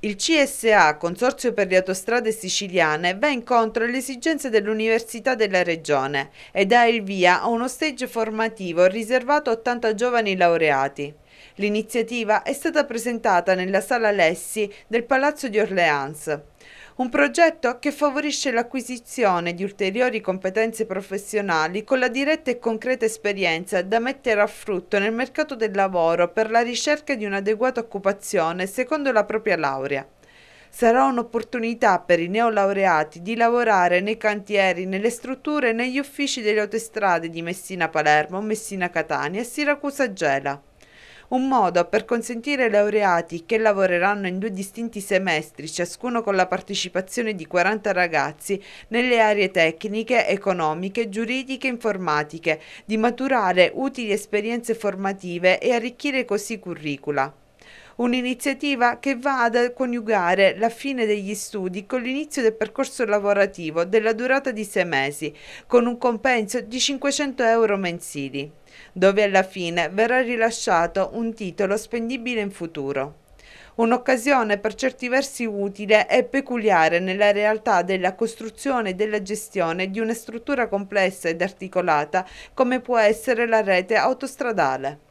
Il CSA, Consorzio per le Autostrade Siciliane, va incontro alle esigenze dell'Università della Regione e dà il via a uno stage formativo riservato a 80 giovani laureati. L'iniziativa è stata presentata nella Sala Lessi del Palazzo di Orleans. Un progetto che favorisce l'acquisizione di ulteriori competenze professionali con la diretta e concreta esperienza da mettere a frutto nel mercato del lavoro per la ricerca di un'adeguata occupazione secondo la propria laurea sarà un'opportunità per i neolaureati di lavorare nei cantieri, nelle strutture e negli uffici delle autostrade di Messina-Palermo, Messina-Catania e Siracusa-Gela un modo per consentire ai laureati che lavoreranno in due distinti semestri, ciascuno con la partecipazione di 40 ragazzi, nelle aree tecniche, economiche, giuridiche e informatiche, di maturare utili esperienze formative e arricchire così curricula un'iniziativa che va ad coniugare la fine degli studi con l'inizio del percorso lavorativo della durata di sei mesi, con un compenso di 500 euro mensili, dove alla fine verrà rilasciato un titolo spendibile in futuro un'occasione per certi versi utile e peculiare nella realtà della costruzione e della gestione di una struttura complessa ed articolata come può essere la rete autostradale.